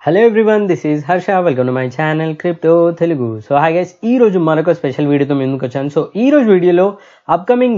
Hello everyone, this is Harsha. Welcome to my channel Crypto Telugu. So hi guys, this is my special video. to you So in this video, lo, upcoming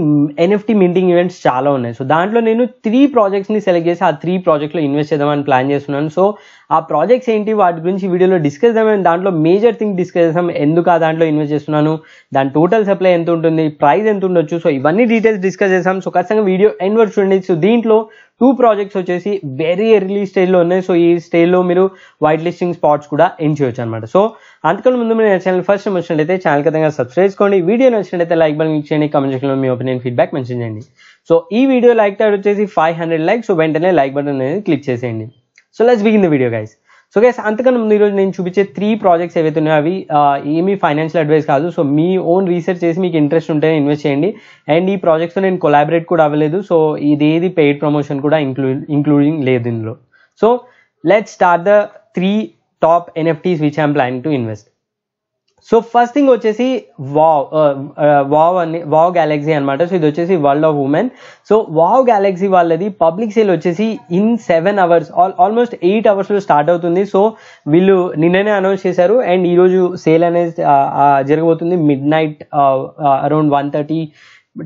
NFT minting events chala So I have three projects ni select jesa, three projects lo invest cheda plan jesa So ఆ projects ఏంటి వాటి గురించి వీడియోలో discuss చేద్దాం దాంట్లో major thing discuss చేస్తాం ఎందుకు ఆ దాంట్లో ఇన్వెస్ట్ చేస్తున్నాను దాని టోటల్ సప్లై ఎంత ఉంటుంది ప్రైస్ ఎంత ఉండొచ్చు సో ఇవన్నీ డీటెయిల్స్ డిస్కస్ చేస్తాం సో ఖచ్చితంగా వీడియో ఎండ్ వర్క్ చూడండి సో దీంట్లో టూ ప్రాజెక్ట్స్ వచ్చేసి వెరీ ఎర్లీ స్టేజ్లో ఉన్నాయి సో ఈ స్టేజ్లో మీరు వైట్ లిస్టింగ్ స్పాట్స్ కూడా చేయొచ్చు అనమాట సో అంతకన్నా ముందు మీరు ఛానల్ ఫస్ట్ నచ్చినట్లయితే ఛానల్ ఖచ్చితంగా సబ్స్క్రైబ్ చేసుకోండి వీడియో నచ్చినట్లయితే లైక్ బటన్ క్లిక్ చేయండి కమెంట్ సెక్షన్లో మీ ఒపీనియన్ ఫీడ్బ్యాక్ మెన్షన్ చేయండి సో ఈ వీడియో లైక్ థర్డ్ వచ్చేసి ఫైవ్ హండ్రెడ్ లైక్ సో వెంటనే లైక్ బటన్ అనేది క్లిక్ చేసేయండి so let's begin the video guys so guys అంతకన్నా ముందు ఈరోజు నేను చూపించే త్రీ ప్రాజెక్ట్స్ ఏవైతే ఉన్నాయో అవి ఏమీ ఫైనాన్షియల్ అడ్వైస్ కాదు సో మీ ఓన్ రీసెర్చ్ చేసి మీకు ఇంట్రెస్ట్ ఉంటే ఇన్వెస్ట్ చేయండి అండ్ ఈ ప్రాజెక్ట్స్తో నేను కొలాబరేట్ కూడా అవ్వలేదు సో ఇదేది పెయిడ్ ప్రమోషన్ కూడా ఇంక్లూడింగ్ లేదు ఇందులో so let start the three top NFTs which I'm plan to invest so first thing వచ్చేసి వావ్ uh, uh, వావ్ అని వావ్ గ్యాలక్సీ అనమాట సో ఇది వచ్చేసి world of women so wow galaxy వాళ్ళది public sale వచ్చేసి in seven hours all almost eight అవర్స్లో start అవుతుంది so వీళ్ళు నిన్ననే అనౌన్స్ చేశారు అండ్ ఈరోజు సేల్ అనేది uh, జరగబోతుంది midnight around one thirty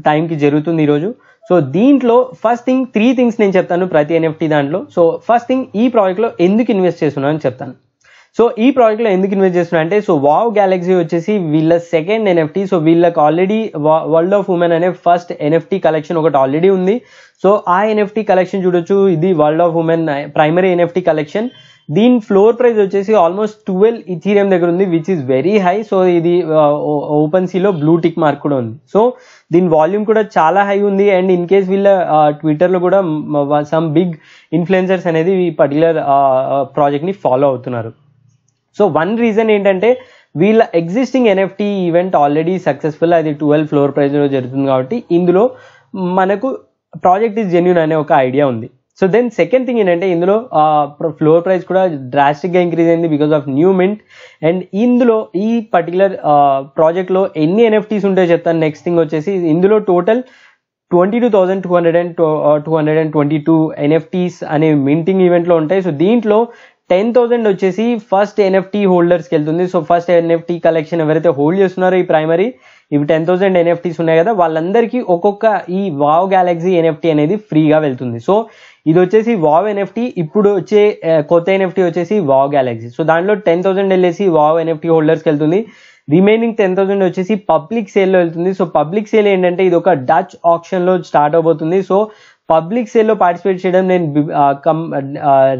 టైంకి జరుగుతుంది ఈరోజు సో దీంట్లో ఫస్ట్ థింగ్ త్రీ థింగ్స్ నేను చెప్తాను ప్రతి ఎన్ఎఫ్టీ దాంట్లో సో ఫస్ట్ థింగ్ ఈ ప్రాజెక్ట్లో ఎందుకు ఇన్వెస్ట్ చేస్తున్నాను అని చెప్తాను సో ఈ ప్రాజెక్ట్లో ఎందుకు ఇన్వెస్ట్ చేస్తున్నా అంటే సో వావ్ గ్యాలక్సీ వచ్చేసి వీళ్ళ సెకండ్ ఎన్ఎఫ్టీ సో వీళ్ళకి ఆల్రెడీ వరల్డ్ ఆఫ్ ఉమెన్ అనే ఫస్ట్ ఎన్ఎఫ్టీ కలెక్షన్ ఒకటి ఆల్రెడీ ఉంది సో ఆ ఎన్ఎఫ్టీ కలెక్షన్ చూడొచ్చు ఇది world of women primary NFT collection దీని ఫ్లోర్ ప్రైస్ వచ్చేసి ఆల్మోస్ట్ ట్వెల్వ్ ఇథీరియం దగ్గర ఉంది which is very high so ఇది ఓపెన్ సీలో బ్లూ టిక్ మార్క్ కూడా ఉంది సో దీని వాల్యూమ్ కూడా చాలా హై ఉంది అండ్ ఇన్ కేస్ వీళ్ళ ట్విట్టర్లో uh, కూడా సమ్ బిగ్ ఇన్ఫ్లుయెన్సర్స్ అనేది ఈ పర్టికులర్ ప్రాజెక్ట్ని ఫాలో అవుతున్నారు సో వన్ రీజన్ ఏంటంటే వీళ్ళ existing NFT event already successful అది ట్వెల్వ్ ఫ్లోర్ ప్రైజ్లో జరుగుతుంది కాబట్టి ఇందులో మనకు ప్రాజెక్ట్ ఇస్ జెన్యున్ అనే ఒక ఐడియా ఉంది సో దెన్ సెకండ్ థింగ్ ఏంటంటే ఇందులో ఫ్లోర్ ప్రైస్ కూడా డ్రాస్టిక్గా ఇంక్రీజ్ అయింది because of new mint and ఇందులో ఈ పర్టికులర్ ప్రాజెక్ట్లో ఎన్ని ఎన్ఎఫ్టీస్ ఉంటాయో చెప్తాను నెక్స్ట్ థింగ్ వచ్చేసి ఇందులో total twenty two thousand two hundred and two hundred and twenty two NFTs అనే మింటింగ్ ఈవెంట్లో ఉంటాయి సో దీంట్లో టెన్ థౌజండ్ వచ్చేసి ఫస్ట్ ఎన్ఎఫ్టీ హోల్డర్స్కి వెళ్తుంది సో ఫస్ట్ ఎన్ఎఫ్టీ కలెక్షన్ ఎవరైతే హోల్డ్ చేస్తున్నారో ఈ ప్రైమరీ ఇవి టెన్ థౌసండ్ ఎన్ఎఫ్టీస్ ఉన్నాయి కదా వాళ్ళందరికీ ఒక్కొక్క ఈ వావ్ గ్యాలక్సీ ఎన్ఎఫ్టీ అనేది ఫ్రీగా వెళ్తుంది సో ఇది వచ్చేసి వావ్ ఎన్ఎఫ్టీ ఇప్పుడు వచ్చే కొత్త ఎన్ఎఫ్టీ వచ్చేసి వావ్ గ్యాలక్సీ సో దాంట్లో టెన్ థౌసండ్ వెళ్ళేసి వావ్ ఎన్ఎఫ్టీ హోల్డర్స్కి వెళ్తుంది రిమైనింగ్ టెన్ థౌసండ్ వచ్చేసి పబ్లిక్ సేల్లో వెళ్తుంది సో పబ్లిక్ సేల్ ఏంటంటే ఇది ఒక డచ్ ఆప్షన్లో స్టార్ట్ అవబోతుంది సో పబ్లిక్ సేల్లో పార్టిసిపేట్ చేయడం నేను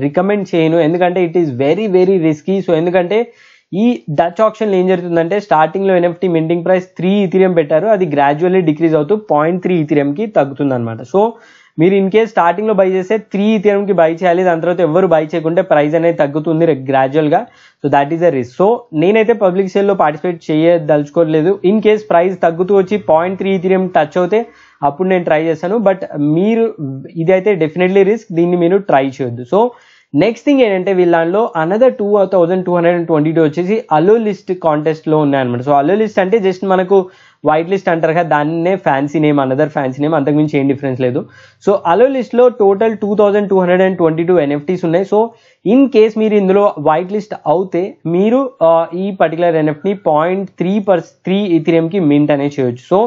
రికమెండ్ చేయను ఎందుకంటే it is very very risky so ఎందుకంటే ఈ డచ్ ఆప్షన్లో ఏం జరుగుతుందంటే స్టార్టింగ్లో NFT minting price three ethereum పెట్టారు అది గ్రాడ్యువల్లీ డిక్రీజ్ అవుతూ పాయింట్ త్రీ ఇథిరియంకి తగ్గుతుంది అనమాట సో మీరు ఇన్ కేస్ స్టార్టింగ్లో బై చేస్తే త్రీ కి బై చేయాలి దాని తర్వాత ఎవరు బై చేయకుంటే ప్రైస్ అనేది తగ్గుతుంది గ్రాడ్యువల్గా so that is a risk so నేనైతే పబ్లిక్ సేల్లో పార్టిసిపేట్ చేయదలుచుకోలేదు ఇన్ కేస్ ప్రైస్ తగ్గుతూ వచ్చి పాయింట్ త్రీ ఈథిరియం టచ్ అవుతే అప్పుడు నేను ట్రై చేస్తాను బట్ మీరు ఇదైతే డెఫినెట్లీ రిస్క్ దీన్ని మీరు ట్రై చేయొద్దు సో నెక్స్ట్ థింగ్ ఏంటంటే వీళ్ళ దాంట్లో another two thousand two hundred and twenty two వచ్చేసి అలో లిస్ట్ లో ఉన్నాయన్నమాట సో అలో లిస్ట్ అంటే జస్ట్ మనకు వైట్ లిస్ట్ అంటారు కదా దాన్నే fancy name another fancy name అంతకుమించి ఏం డిఫరెన్స్ లేదు సో అలో లిస్ట్లో total two thousand two hundred and twenty two NFTs ఉన్నాయి సో ఇన్ కేస్ మీరు ఇందులో వైట్ లిస్ట్ అవుతే మీరు ఈ పర్టికులర్ ఎన్ఎఫ్ని పాయింట్ త్రీ పర్స్ త్రీ ఇథిరియంకి మింట్ అనేది చేయొచ్చు సో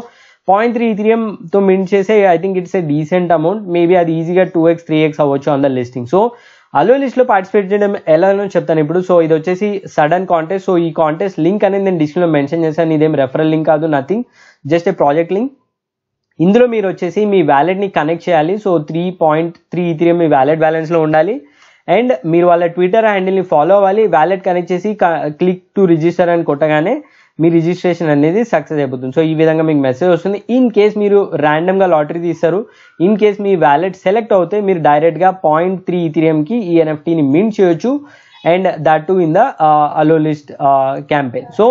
పాయింట్ త్రీ ఇథిరియంతో మింట్ చేసే I think it's a decent amount maybe అది ఈజీగా టూ ఎక్స్ త్రీ ఎక్స్ అవ్వచ్చు ఆన్ ద లిస్టింగ్ సో అలో లిస్ట్లో పార్టిసిపేట్ చేయడం ఎలానో చెప్తాను ఇప్పుడు సో ఇది వచ్చేసి సడన్ కాంటెస్ట్ సో ఈ కాంటెస్ట్ లింక్ అనేది నేను లో మెన్షన్ చేశాను ఇదేం రెఫరల్ లింక్ కాదు nothing just a project link ఇందులో మీరు వచ్చేసి మీ వ్యాలెట్ని కనెక్ట్ చేయాలి so three point three three మీ వ్యాలెట్ బ్యాలెన్స్లో ఉండాలి అండ్ మీరు వాళ్ళ ట్విట్టర్ హ్యాండిల్ని ఫాలో అవ్వాలి వ్యాలెట్ కనెక్ట్ చేసి క్లిక్ టు రిజిస్టర్ అని కొట్టగానే మీ రిజిస్ట్రేషన్ అనేది సక్సెస్ అయిపోతుంది సో ఈ విధంగా మీకు మెసేజ్ వస్తుంది ఇన్ కేస్ మీరు ర్యాండమ్గా లాటరీ తీస్తారు ఇన్ కేస్ మీ వ్యాలెట్ సెలెక్ట్ అవుతే మీరు డైరెక్ట్గా పాయింట్ త్రీ ఇథిరియంకి ఈ ఎన్ఎఫ్టీని మిన్ చేయొచ్చు and that to in the allowlist campaign so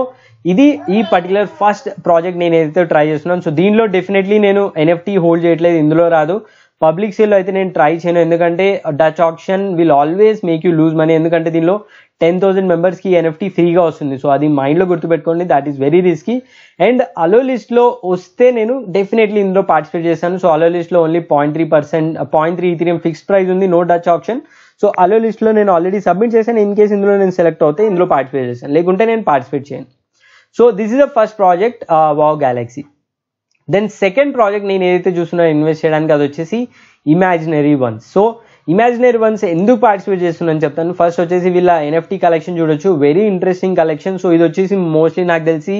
ఇది ఈ పర్టికులర్ ఫస్ట్ ప్రాజెక్ట్ నేను ఏదైతే ట్రై చేస్తున్నాను సో దీనిలో డెఫినెట్లీ నేను ఎన్ఎఫ్టీ హోల్డ్ చేయట్లేదు ఇందులో రాదు పబ్లిక్ సేల్ అయితే నేను ట్రై చేయను ఎందుకంటే Dutch auction will always make you lose money ఎందుకంటే దీనిలో టెన్ థౌసండ్ మెంబర్స్కి ఎన్ఎఫ్టీ ఫ్రీగా వస్తుంది సో అది మైండ్లో గుర్తుపెట్టుకోండి that is very risky and అలో లిస్ట్లో వస్తే నేను డెఫినెట్లీ ఇందులో పార్టిసిపేట్ uh, చేశాను సో అలో లిస్ట్లో only point three percent point three ethereum fix price ఉంది నో డచ్ ఆప్షన్ సో అలో లిస్ట్లో నేను ఆల్రెడీ సబ్మిట్ చేశాను ఇన్ కేసు ఇందులో నేను సెలెక్ట్ అవుతే ఇందులో పార్టిసిపేట్ చేశాను లేకుంటే నేను పార్టిసిపేట్ చేయను so this is the first project wow galaxy then second project నేను ఏదైతే చూస్తున్నా ఇన్వెస్ట్ చేయడానికి అది వచ్చేసి imaginary ones so imaginary ones ఎందుకు పార్టిసిపేట్ చేస్తున్నాను చెప్తాను ఫస్ట్ వచ్చేసి వీళ్ళ ఎన్ఎఫ్టీ కలెక్షన్ చూడొచ్చు వెరీ ఇంట్రెస్టింగ్ కలెక్షన్ సో ఇది వచ్చేసి మోస్ట్లీ నాకు తెలిసి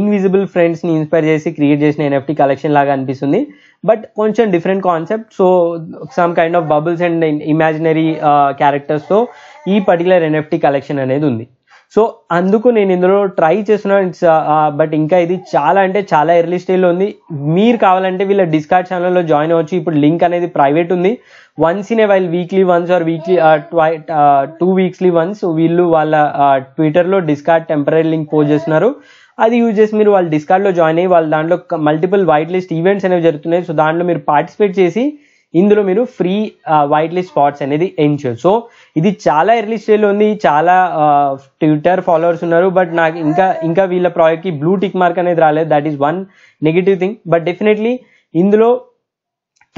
ఇన్విజిబుల్ ఫ్రెండ్స్ని ఇన్స్పైర్ చేసి క్రియేట్ చేసిన ఎన్ఎఫ్టీ కలెక్షన్ లాగా అనిపిస్తుంది బట్ కొంచెం different concept so some kind of bubbles and imaginary క్యారెక్టర్స్తో ఈ పర్టికులర్ ఎన్ఎఫ్టీ కలెక్షన్ అనేది ఉంది సో అందుకు నేను ఇందులో ట్రై చేస్తున్నాను బట్ uh, uh, ఇంకా ఇది చాలా అంటే చాలా ఎర్లీ స్టేజ్లో ఉంది మీరు కావాలంటే వీళ్ళ డిస్కార్డ్ ఛానల్లో జాయిన్ అవ్వచ్చు ఇప్పుడు లింక్ అనేది ప్రైవేట్ ఉంది once in a while weekly once or weekly two weeksly once వీళ్ళు వాళ్ళ ట్విట్టర్లో డిస్కార్డ్ టెంపరీ లింక్ పోస్ట్ చేస్తున్నారు అది యూజ్ చేసి మీరు వాళ్ళ డిస్కార్డ్లో జాయిన్ అయ్యి వాళ్ళ దాంట్లో మల్టిపుల్ వైట్ లిస్ట్ ఈవెంట్స్ అనేవి జరుగుతున్నాయి సో దాంట్లో మీరు పార్టిసిపేట్ చేసి ఇందులో మీరు ఫ్రీ వైట్ లిస్ట్ స్పాట్స్ అనేది ఎంచు సో ఇది చాలా ఎర్లీ స్టేజ్లో ఉంది చాలా ట్విట్టర్ ఫాలోవర్స్ ఉన్నారు బట్ నాకు ఇంకా ఇంకా వీళ్ళ ప్రాజెక్ట్కి బ్లూ టిక్ మార్క్ అనేది రాలేదు that is one negative thing but definitely ఇందులో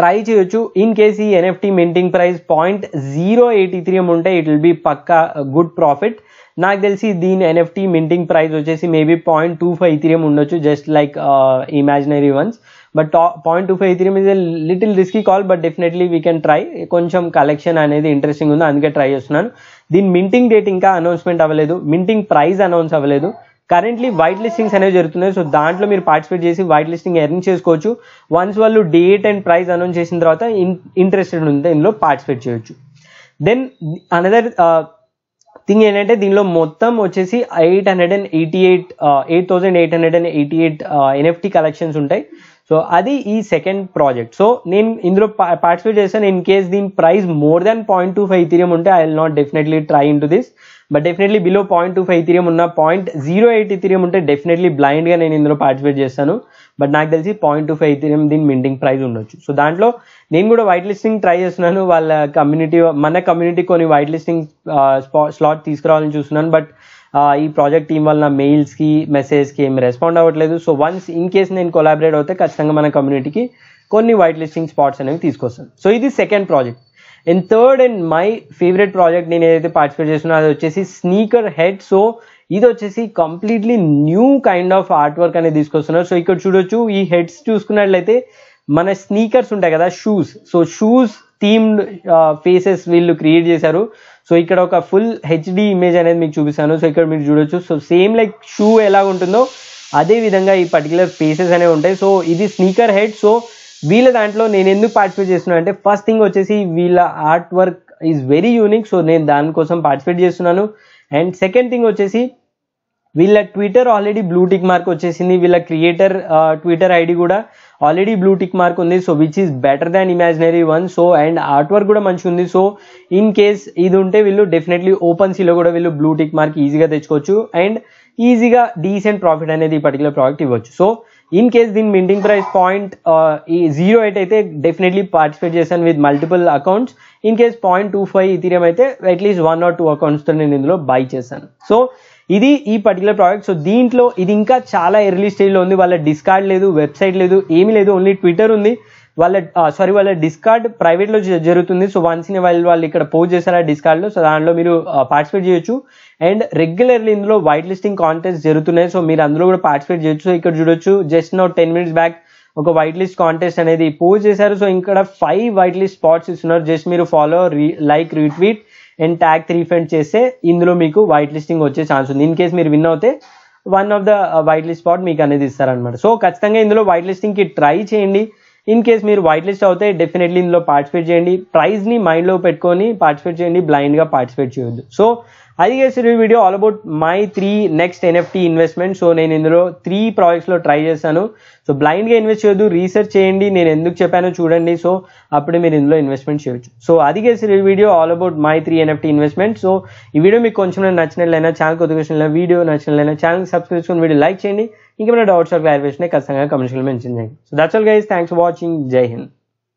ట్రై చేయొచ్చు ఇన్ కేస్ ఈ NFT minting price point zero eighty three ఉంటే ఇట్ విల్ బి పక్కా గుడ్ ప్రాఫిట్ నాకు తెలిసి దీని ఎన్ఎఫ్టీ మింటింగ్ ప్రైస్ వచ్చేసి maybe point two five ethereum ఉండొచ్చు just like imaginary ones but point two five ethereum is little risky call but definitely we can try కొంచెం collection అనేది interesting ఉంది అందుకే ట్రై చేస్తున్నాను దీని మింటింగ్ డేట్ ఇంకా announcement అవ్వలేదు మింటింగ్ ప్రైస్ అనౌన్స్ అవ్వలేదు కరెంట్లీ వైట్ లిస్టింగ్స్ అనేవి జరుగుతున్నాయి సో దాంట్లో మీరు పార్టిసిపేట్ చేసి వైట్ లిస్టింగ్ ఎర్న్ చేసుకోవచ్చు వన్స్ వాళ్ళు డేట్ అండ్ ప్రైస్ అనౌన్స్ చేసిన తర్వాత ఇంట్రెస్టెడ్ ఉంటే ఇందులో పార్టిసిపేట్ చేయొచ్చు దెన్ అనదర్ థింగ్ ఏంటంటే దీనిలో మొత్తం వచ్చేసి eight hundred and eighty eight eight thousand eight hundred and eighty eight NFT collections ఉంటాయి సో అది ఈ సెకండ్ ప్రాజెక్ట్ సో నేను ఇందులో పార్టిసిపేట్ చేశాను ఇన్ కేస్ దీని price more than point two five ethereum ఉంటే I will not definitely try in to this but definitely below point two five ethereum ఉన్న point zero eight ethereum ఉంటే definitely blind గా నేను ఇందులో participate చేస్తాను but నాకు తెలిసి పాయింట్ టూ ఫైవ్ ఇథీరియం దీని మింటింగ్ ప్రైస్ ఉండొచ్చు సో దాంట్లో నేను కూడా వైట్ లిస్టింగ్ ట్రై చేస్తున్నాను వాళ్ళ కమ్యూనిటీ మన కమ్యూనిటీ కొన్ని వైట్ లిస్టింగ్ స్లాట్ తీసుకురావాలని చూస్తున్నాను బట్ ఈ ప్రాజెక్ట్ టీం వల్ల మెయిల్స్ మెసేజ్ మెసేజ్కి ఏమి రెస్పాండ్ అవ్వట్లేదు సో వన్స్ ఇన్ కేస్ నేను కొలాబరేట్ అవుతే ఖచ్చితంగా మన కమ్యూనిటీకి కొన్ని వైట్ లిస్టింగ్ స్పాట్స్ అనేవి తీసుకొస్తాను సో ఇది second project and third and my favourite project నేను ఏదైతే పార్టిసిపేట్ చేస్తున్నా అది వచ్చేసి స్నీకర్ హెడ్ సో ఇది వచ్చేసి completely new kind of art work అనేది తీసుకొస్తున్నారు సో ఇక్కడ చూడొచ్చు ఈ హెడ్స్ చూసుకున్నట్లయితే మన స్నీకర్స్ ఉంటాయి కదా shoes so shoes themed faces వీళ్ళు క్రియేట్ చేశారు సో ఇక్కడ ఒక ఫుల్ హెచ్డి ఇమేజ్ అనేది మీకు చూపిస్తాను సో ఇక్కడ మీరు చూడొచ్చు సో సేమ్ లైక్ షూ ఎలా ఉంటుందో అదే విధంగా ఈ పర్టికులర్ ఫేసెస్ అనేవి ఉంటాయి సో ఇది స్నీకర్ హెడ్ సో వీళ్ళ దాంట్లో నేను ఎందుకు పార్టిసిపేట్ చేస్తున్నాను అంటే ఫస్ట్ థింగ్ వచ్చేసి వీళ్ళ art work is very unique so నేను దానికోసం పార్టిసిపేట్ చేస్తున్నాను అండ్ సెకండ్ థింగ్ వచ్చేసి వీళ్ళ Twitter already blue tick mark వచ్చేసింది వీళ్ళ క్రియేటర్ ట్విట్టర్ ఐడి కూడా ఆల్రెడీ బ్లూ టిక్ మార్క్ ఉంది so which is better than imaginary one so and art work కూడా మంచిగా ఉంది సో ఇన్ కేస్ ఇది ఉంటే వీళ్ళు డెఫినెట్లీ ఓపెన్ సీలో కూడా వీళ్ళు బ్లూ టిక్ మార్క్ ఈజీగా తెచ్చుకోవచ్చు అండ్ ఈజీగా డీసెంట్ ప్రాఫిట్ అనేది ఈ పర్టికులర్ ప్రోడక్ట్ ఇవ్వచ్చు సో ఇన్ కేస్ దీని మింటింగ్ ప్రైస్ పాయింట్ ఈ జీరో ఎయిట్ అయితే డెఫినెట్లీ పార్టిసిపేట్ చేశాను with multiple accounts in case point two five ethereum అయితే అట్లీస్ట్ వన్ ఆర్ టూ అకౌంట్స్తో నేను ఇందులో బై చేశాను సో ఇది ఈ పర్టికులర్ ప్రోడక్ట్ సో దీంట్లో ఇది ఇంకా చాలా ఎర్లీ స్టేజ్లో ఉంది వాళ్ళ డిస్కార్డ్ లేదు వెబ్సైట్ లేదు ఏమీ లేదు ఓన్లీ ట్విట్టర్ ఉంది వాళ్ళ సారీ వాళ్ళ డిస్కార్డ్ ప్రైవేట్లో జరుగుతుంది సో వన్స్ ఇన్ వాళ్ళు వాళ్ళు ఇక్కడ పోస్ట్ చేశారు ఆ డిస్కార్డ్లో సో దాంట్లో మీరు పార్టిసిపేట్ చేయొచ్చు అండ్ రెగ్యులర్లీ ఇందులో వైట్ లిస్టింగ్ కాంటెస్ట్ జరుగుతున్నాయి సో మీరు అందులో కూడా పార్టిసిపేట్ చేయొచ్చు సో ఇక్కడ చూడొచ్చు just now ten minutes back ఒక వైట్ లిస్ట్ కాంటెస్ట్ అనేది పోస్ట్ చేశారు సో ఇక్కడ ఫైవ్ వైట్ లిస్ట్ స్పాట్స్ ఇస్తున్నారు జస్ట్ మీరు follow like retweet and tag three friend చేస్తే ఇందులో మీకు వైట్ లిస్టింగ్ వచ్చే ఛాన్స్ ఉంది ఇన్ కేస్ మీరు విన్ అవుతే one of the white list spot మీకు అనేది ఇస్తారనమాట సో ఖచ్చితంగా ఇందులో వైట్ లిస్టింగ్ కి ట్రై చేయండి ఇన్ కేస్ మీరు వైట్ లిస్ట్ అవుతే డెఫినెట్లీ ఇందులో పార్టిసిపేట్ చేయండి మైండ్ మైండ్లో పెట్టుకొని పార్టిసిపేట్ చేయండి బ్లైండ్గా పార్టిసిపేట్ చేయొద్దు సో అది చేసిన ఈ video all about my three next NFT investment so నేను ఇందులో త్రీ ప్రాజెక్ట్స్లో ట్రై చేశాను సో బ్లైండ్గా ఇన్వెస్ట్ చేయొద్దు రీసెర్చ్ చేయండి నేను ఎందుకు చెప్పానో చూడండి సో అప్పుడు మీరు ఇందులో ఇన్వెస్ట్మెంట్ చేయొచ్చు సో అది చేసిన ఈ video all about my three NFT investment so ఈ వీడియో మీకు కొంచెం నచ్చినట్లయినా ఛానల్ కొద్దిగా వీడియో నచ్చినట్లయినా ఛానల్ సబ్స్క్రైబ్ చేసుకుని వీడియో లైక్ చేయండి ఇంకేమైనా డౌట్స్ ఆర్ క్లారిఫికేషన్ ఖచ్చితంగా కమెంట్స్లో మెన్షన్ చేయండి so that's all guys thanks for watching జై హింద్